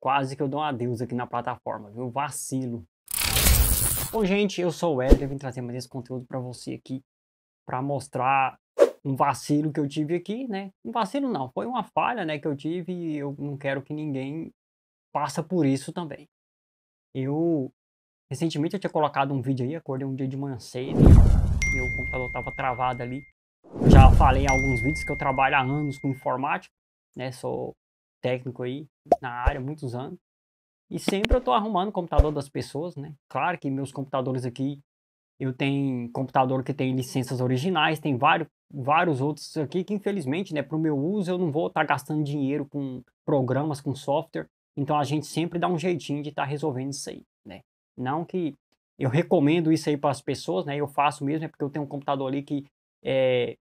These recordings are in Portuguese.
Quase que eu dou um adeus aqui na plataforma, viu? Vacilo. Bom, gente, eu sou o Ed, eu vim trazer mais esse conteúdo para você aqui, para mostrar um vacilo que eu tive aqui, né? Um vacilo não, foi uma falha, né, que eu tive e eu não quero que ninguém passe por isso também. Eu recentemente eu tinha colocado um vídeo aí, acordei um dia de manhã cedo, meu computador tava travado ali. Eu já falei em alguns vídeos que eu trabalho há anos com informática, né? Sou técnico aí na área, muitos anos. E sempre eu estou arrumando o computador das pessoas, né? Claro que meus computadores aqui, eu tenho computador que tem licenças originais, tem vários, vários outros aqui que infelizmente, né, para o meu uso eu não vou estar tá gastando dinheiro com programas, com software. Então a gente sempre dá um jeitinho de estar tá resolvendo isso aí, né? Não que eu recomendo isso aí para as pessoas, né? Eu faço mesmo, é porque eu tenho um computador ali que é,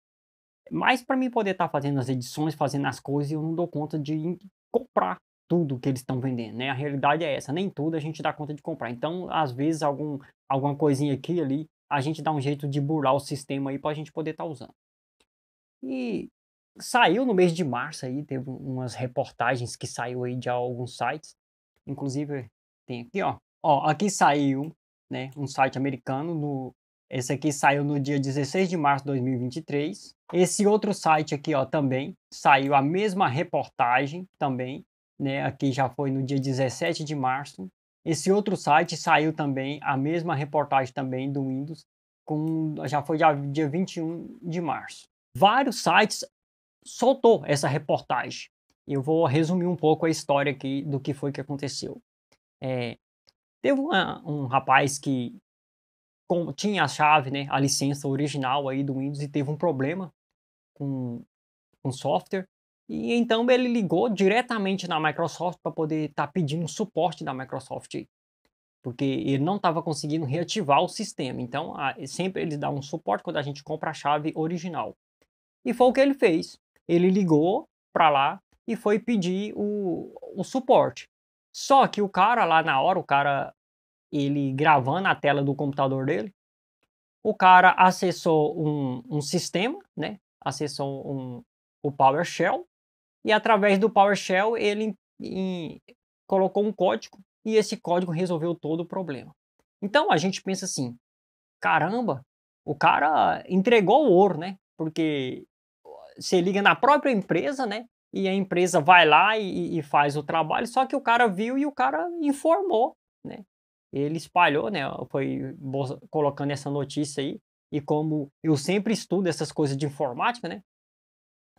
mas para mim poder estar tá fazendo as edições, fazendo as coisas, eu não dou conta de comprar tudo que eles estão vendendo, né? A realidade é essa, nem tudo a gente dá conta de comprar. Então, às vezes, algum, alguma coisinha aqui ali, a gente dá um jeito de burlar o sistema aí para a gente poder estar tá usando. E saiu no mês de março aí, teve umas reportagens que saiu aí de alguns sites, inclusive tem aqui, ó. Ó, aqui saiu, né, um site americano no esse aqui saiu no dia 16 de março de 2023. Esse outro site aqui, ó, também saiu a mesma reportagem também, né? Aqui já foi no dia 17 de março. Esse outro site saiu também a mesma reportagem também do Windows, com já foi já dia 21 de março. Vários sites soltou essa reportagem. Eu vou resumir um pouco a história aqui do que foi que aconteceu. É, teve uma, um rapaz que com, tinha a chave, né, a licença original aí do Windows e teve um problema com o software. E então ele ligou diretamente na Microsoft para poder estar tá pedindo suporte da Microsoft, porque ele não estava conseguindo reativar o sistema. Então a, sempre ele dá um suporte quando a gente compra a chave original. E foi o que ele fez. Ele ligou para lá e foi pedir o, o suporte. Só que o cara lá na hora, o cara ele gravando a tela do computador dele. O cara acessou um, um sistema, né? Acessou um, o PowerShell e através do PowerShell ele em, colocou um código e esse código resolveu todo o problema. Então a gente pensa assim: caramba, o cara entregou o ouro, né? Porque você liga na própria empresa, né? E a empresa vai lá e, e, faz o trabalho, só que o cara viu e o cara informou, né? ele espalhou, né? Foi colocando essa notícia aí. E como eu sempre estudo essas coisas de informática, né?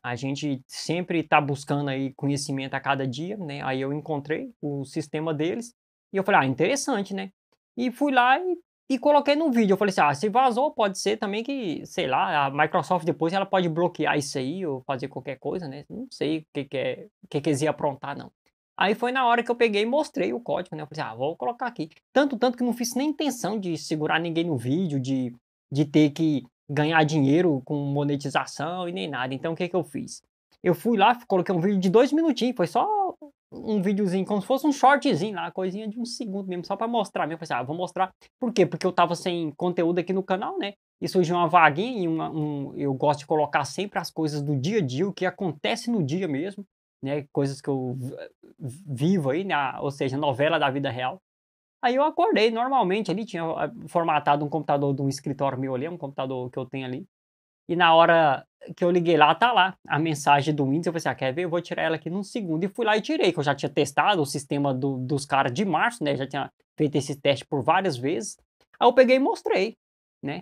A gente sempre está buscando aí conhecimento a cada dia, né? Aí eu encontrei o sistema deles e eu falei, ah, interessante, né? E fui lá e, e coloquei no vídeo. Eu falei assim, ah, se vazou, pode ser também que, sei lá, a Microsoft depois ela pode bloquear isso aí ou fazer qualquer coisa, né? Não sei o que, que, é, que, que eles iam aprontar, não. Aí foi na hora que eu peguei e mostrei o código, né? Eu falei, assim, ah, vou colocar aqui. Tanto, tanto que não fiz nem intenção de segurar ninguém no vídeo, de, de ter que ganhar dinheiro com monetização e nem nada. Então, o que que eu fiz? Eu fui lá, coloquei um vídeo de dois minutinhos, foi só um videozinho, como se fosse um shortzinho lá, coisinha de um segundo mesmo, só para mostrar mesmo. Eu falei assim, ah, vou mostrar. Por quê? Porque eu tava sem conteúdo aqui no canal, né? E surgiu uma vaguinha e uma, um, eu gosto de colocar sempre as coisas do dia a dia, o que acontece no dia mesmo né, coisas que eu vivo aí, né, ou seja, novela da vida real. Aí eu acordei normalmente ali, tinha ah, formatado um computador de um escritório meu ali, um computador que eu tenho ali. E na hora que eu liguei lá, tá lá a mensagem do Windows. Eu assim: ah, quer ver? Eu vou tirar ela aqui num segundo. E fui lá e tirei, que eu já tinha testado o sistema do, dos caras de março, né? Já tinha feito esse teste por várias vezes. Aí eu peguei e mostrei, né?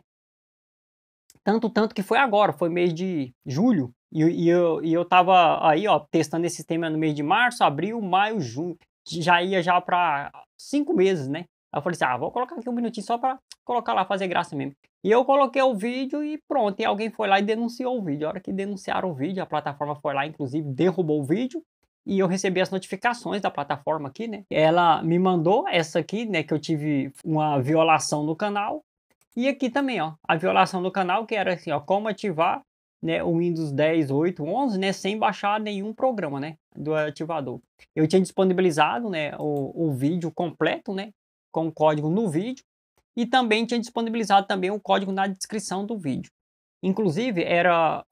Tanto, tanto que foi agora, foi mês de julho. E, e, eu, e eu tava aí, ó, testando esse tema no mês de março, abril, maio, junho. Já ia já para cinco meses, né? Aí eu falei assim, ah, vou colocar aqui um minutinho só para colocar lá, fazer graça mesmo. E eu coloquei o vídeo e pronto, e alguém foi lá e denunciou o vídeo. A hora que denunciaram o vídeo, a plataforma foi lá, inclusive derrubou o vídeo. E eu recebi as notificações da plataforma aqui, né? Ela me mandou essa aqui, né? Que eu tive uma violação no canal. E aqui também, ó, a violação do canal, que era assim, ó, como ativar né, o Windows 10, 8, 11, né, sem baixar nenhum programa, né, do ativador. Eu tinha disponibilizado, né, o, o vídeo completo, né, com o código no vídeo, e também tinha disponibilizado também o código na descrição do vídeo. Inclusive, era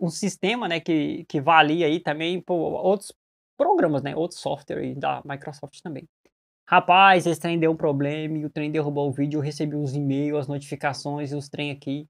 um sistema, né, que, que valia aí também por outros programas, né, outros softwares da Microsoft também. Rapaz, esse trem deu um problema e o trem derrubou o vídeo. Eu recebi os e-mails, as notificações e os trem aqui.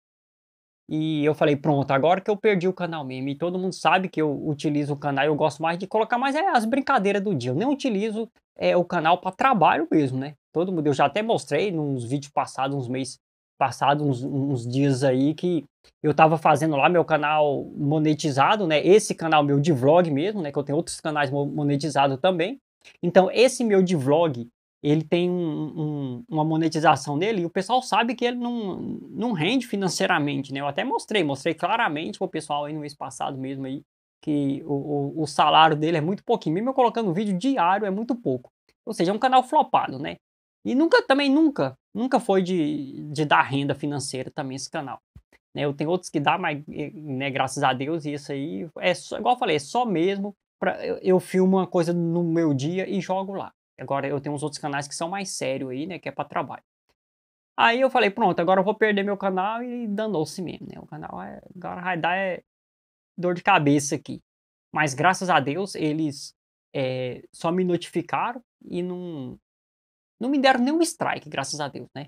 E eu falei, pronto, agora que eu perdi o canal mesmo. E todo mundo sabe que eu utilizo o canal, eu gosto mais de colocar mais é, as brincadeiras do dia. Eu nem utilizo é, o canal para trabalho mesmo, né? Todo mundo, eu já até mostrei nos vídeos passados, uns meses passados, uns, uns, dias aí, que eu tava fazendo lá meu canal monetizado, né? Esse canal meu de vlog mesmo, né? Que eu tenho outros canais monetizados também. Então, esse meu de vlog, ele tem um, um, uma monetização nele e o pessoal sabe que ele não, não rende financeiramente, né? Eu até mostrei, mostrei claramente pro pessoal aí no mês passado mesmo aí, que o, o, o salário dele é muito pouquinho. Mesmo eu colocando vídeo diário é muito pouco. Ou seja, é um canal flopado, né? E nunca, também nunca, nunca foi de, de dar renda financeira também esse canal. Né? Eu tenho outros que dá, mas, eh, né, graças a Deus, e isso aí é só, igual eu falei, é só mesmo pra, eu, eu, filmo uma coisa no meu dia e jogo lá. Agora eu tenho uns outros canais que são mais sérios aí, né? Que é para trabalho. Aí eu falei, pronto, agora eu vou perder meu canal e danou-se mesmo, né? O canal é, agora vai dar é dor de cabeça aqui. Mas graças a Deus eles é, só me notificaram e não, não me deram nenhum strike, graças a Deus, né?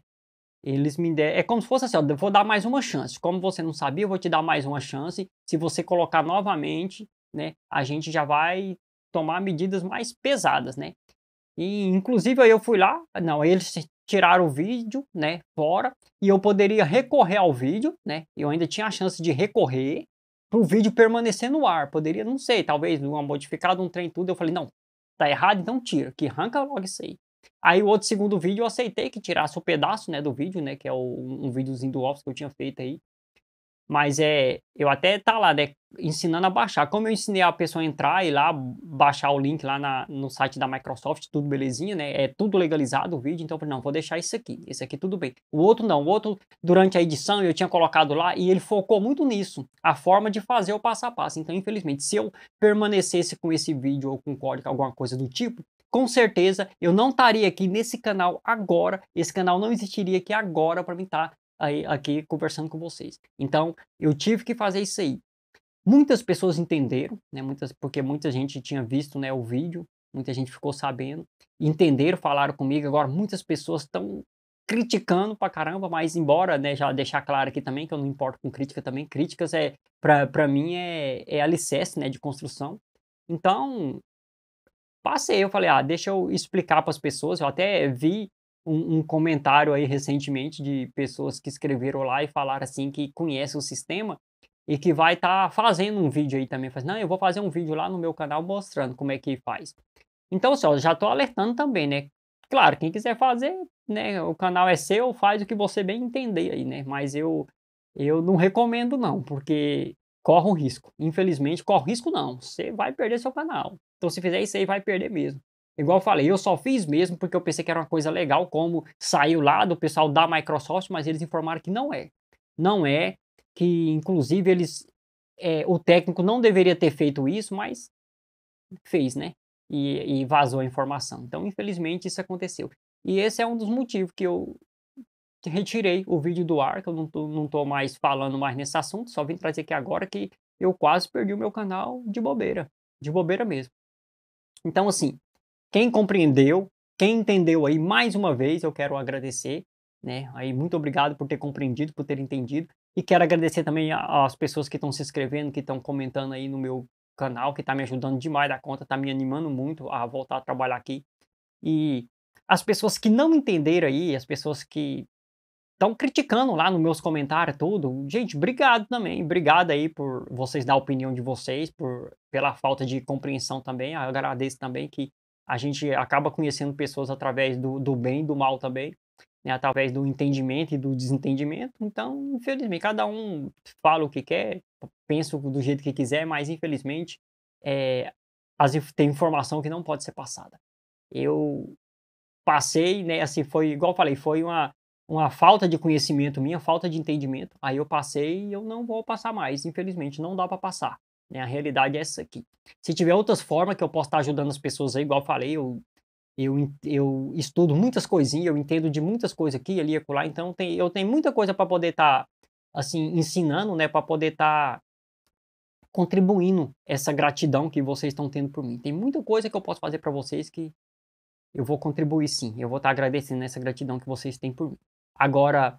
Eles me deram. É como se fosse assim: ó, eu vou dar mais uma chance. Como você não sabia, eu vou te dar mais uma chance. Se você colocar novamente, né, a gente já vai tomar medidas mais pesadas, né? E inclusive eu fui lá, não, eles tiraram o vídeo, né, fora, e eu poderia recorrer ao vídeo, né? Eu ainda tinha a chance de recorrer para o vídeo permanecer no ar. Poderia, não sei, talvez uma modificada, um trem tudo. Eu falei, não, tá errado, então tira, que arranca logo isso aí. Aí o outro segundo vídeo eu aceitei que tirasse o um pedaço, né, do vídeo, né, que é o, um videozinho do Office que eu tinha feito aí, mas é, eu até tá lá, né, ensinando a baixar. Como eu ensinei a pessoa a entrar e lá baixar o link lá na, no site da Microsoft, tudo belezinha, né? É tudo legalizado o vídeo, então não, vou deixar isso aqui. Esse aqui tudo bem. O outro não, o outro durante a edição eu tinha colocado lá e ele focou muito nisso, a forma de fazer o passo a passo. Então, infelizmente, se eu permanecesse com esse vídeo ou com código alguma coisa do tipo, com certeza eu não estaria aqui nesse canal agora, esse canal não existiria aqui agora para mim estar tá aí, aqui conversando com vocês. Então, eu tive que fazer isso aí. Muitas pessoas entenderam, né, muitas, porque muita gente tinha visto né, o vídeo, muita gente ficou sabendo, entenderam, falaram comigo. Agora, muitas pessoas estão criticando pra caramba, mas embora, né, já deixar claro aqui também que eu não importo com crítica também, críticas é, pra, pra mim, é, é alicerce, né, de construção. Então, passei, eu falei, ah, deixa eu explicar para as pessoas, eu até vi um, um, comentário aí recentemente de pessoas que escreveram lá e falaram assim que conhece o sistema e que vai estar tá fazendo um vídeo aí também. Faz, não, eu vou fazer um vídeo lá no meu canal mostrando como é que faz. Então, só assim, já estou alertando também, né? Claro, quem quiser fazer, né? O canal é seu, faz o que você bem entender aí, né? Mas eu eu não recomendo não, porque corre um risco. Infelizmente, corre risco não. Você vai perder seu canal. Então, se fizer isso aí, vai perder mesmo. Igual eu falei, eu só fiz mesmo porque eu pensei que era uma coisa legal, como saiu lá do pessoal da Microsoft, mas eles informaram que não é. Não é, que inclusive eles. É, o técnico não deveria ter feito isso, mas fez, né? E, e vazou a informação. Então, infelizmente, isso aconteceu. E esse é um dos motivos que eu retirei o vídeo do ar, que eu não tô, não tô mais falando mais nesse assunto, só vim trazer aqui agora que eu quase perdi o meu canal de bobeira, de bobeira mesmo. Então, assim, quem compreendeu, quem entendeu aí, mais uma vez, eu quero agradecer. Né? Aí, muito obrigado por ter compreendido, por ter entendido. E quero agradecer também às pessoas que estão se inscrevendo, que estão comentando aí no meu canal, que está me ajudando demais da conta, está me animando muito a voltar a trabalhar aqui. E as pessoas que não entenderam aí, as pessoas que estão criticando lá nos meus comentários tudo, gente, obrigado também, obrigado aí por vocês dar a opinião de vocês, por pela falta de compreensão também, eu agradeço também que a gente acaba conhecendo pessoas através do, do bem e do mal também, né? através do entendimento e do desentendimento. Então, infelizmente, cada um fala o que quer, pensa do jeito que quiser, mas infelizmente é, as, tem informação que não pode ser passada. Eu passei, né, assim, foi, igual eu falei, foi uma, uma falta de conhecimento minha, falta de entendimento. Aí eu passei e eu não vou passar mais, infelizmente, não dá para passar. Né? A realidade é essa aqui. Se tiver outras formas que eu possa estar ajudando as pessoas aí, igual eu falei, eu, eu, eu estudo muitas coisinhas, eu entendo de muitas coisas aqui, ali e acolá, então tem, eu tenho muita coisa para poder estar, tá, assim, ensinando, né? Para poder estar tá contribuindo essa gratidão que vocês estão tendo por mim. Tem muita coisa que eu posso fazer para vocês que eu vou contribuir sim, eu vou estar tá agradecendo essa gratidão que vocês têm por mim. Agora,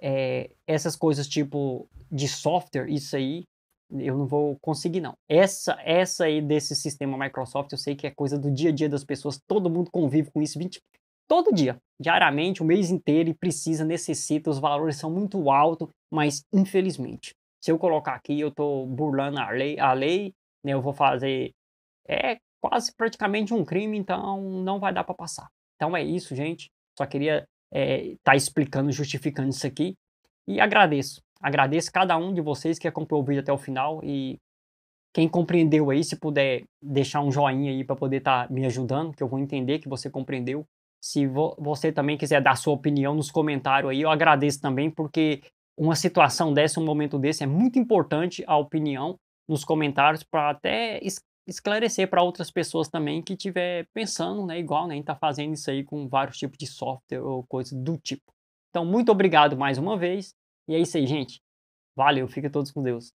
é, essas coisas tipo de software, isso aí, eu não vou conseguir não. Essa essa aí desse sistema Microsoft, eu sei que é coisa do dia a dia das pessoas, todo mundo convive com isso 20 todo dia, diariamente, o mês inteiro e precisa, necessita, os valores são muito altos, mas infelizmente, se eu colocar aqui, eu tô burlando a lei, a lei, né, eu vou fazer é quase praticamente um crime, então não vai dar para passar. Então é isso, gente. Só queria estar é, tá explicando, justificando isso aqui e agradeço Agradeço cada um de vocês que acompanhou o vídeo até o final e quem compreendeu aí, se puder deixar um joinha aí para poder estar tá me ajudando, que eu vou entender que você compreendeu. Se vo você também quiser dar sua opinião nos comentários aí, eu agradeço também, porque uma situação dessa, um momento desse, é muito importante a opinião nos comentários para até es esclarecer para outras pessoas também que estiver pensando, né, igual, né, está fazendo isso aí com vários tipos de software ou coisa do tipo. Então, muito obrigado mais uma vez e é isso aí, gente. Valeu, fica todos com Deus.